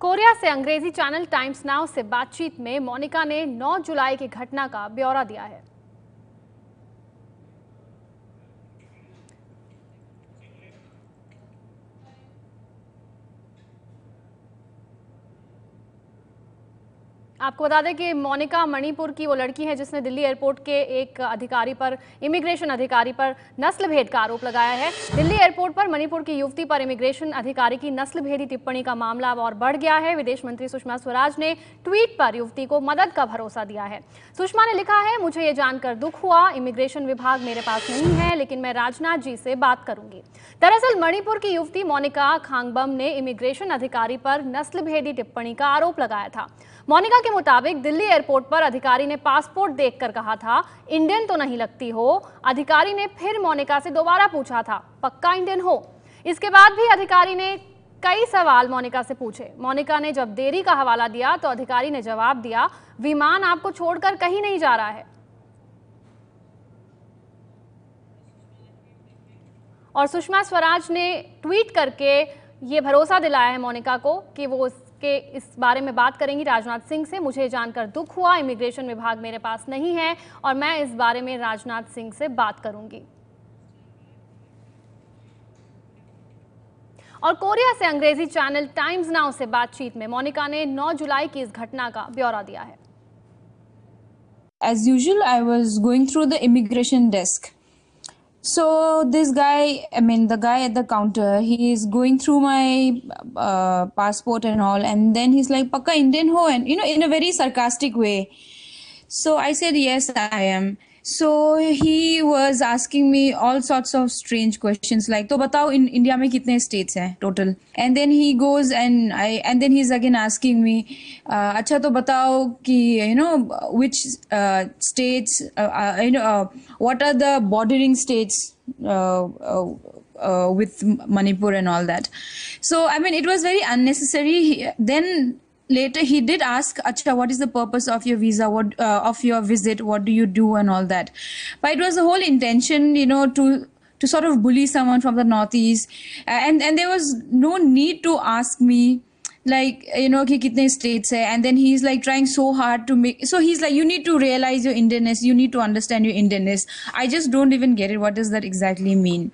Korea से अंग्रेजी channel times now से बातचीत में मोनिका ने 9 जुलाई की घटना का ब्यौरा दिया है आपको बता दें कि मोनिका मणिपुर की वो लड़की है जिसने दिल्ली एयरपोर्ट के एक अधिकारी पर इमिग्रेशन अधिकारी पर नस्ल भेद का आरोप लगाया है दिल्ली एयरपोर्ट पर मणिपुर की युवती पर इमिग्रेशन अधिकारी की नस्ल भेदी टिप्पणी का मामला अब और बढ़ गया है विदेश मंत्री सुषमा स्वराज ने ट्वीट पर युवती को मदद का भरोसा दिया है सुषमा ने लिखा है मुझे ये जानकर दुख हुआ इमिग्रेशन विभाग मेरे पास नहीं है लेकिन मैं राजनाथ जी से बात करूंगी दरअसल मणिपुर की युवती मोनिका खांगबम ने इमिग्रेशन अधिकारी पर नस्ल भेदी टिप्पणी का आरोप लगाया था मोनिका के मुताबिक दिल्ली एयरपोर्ट पर अधिकारी ने पासपोर्ट देखकर कहा था इंडियन तो नहीं लगती हो अधिकारी ने फिर मोनिका से दोबारा पूछा था पक्का इंडियन हो इसके बाद भी अधिकारी ने कई सवाल मोनिका से पूछे मोनिका ने जब देरी का हवाला दिया तो अधिकारी ने जवाब दिया विमान आपको छोड़कर कहीं नहीं जा रहा है और सुषमा स्वराज ने ट्वीट करके ये भरोसा दिलाया है मोनिका को कि वो उसके इस बारे में बात करेंगी राजनाथ सिंह से मुझे जानकर दुख हुआ इमिग्रेशन विभाग मेरे पास नहीं है और मैं इस बारे में राजनाथ सिंह से बात करूंगी और कोरिया से अंग्रेजी चैनल टाइम्स नाउ से बातचीत में मोनिका ने 9 जुलाई की इस घटना का ब्यौरा दिया है as usual I was going through the immigration desk so this guy i mean the guy at the counter he is going through my uh, passport and all and then he's like pakka indian ho and you know in a very sarcastic way so i said yes i am so he was asking me all sorts of strange question like तो बताओ in India में कितने states हैं total and then he goes and I and then he is again asking me अच्छा तो बताओ कि you know which states you know what are the bordering states Uh, with Manipur and all that. So I mean, it was very unnecessary. Then later he did ask acha what is the purpose of your visa what uh, of your visit what do you do and all that but it was the whole intention you know to to sort of bully someone from the northeast and and there was no need to ask me like you know ki kitne states hai and then he's like trying so hard to make so he's like you need to realize your indianness you need to understand your indianness i just don't even get it what does that exactly mean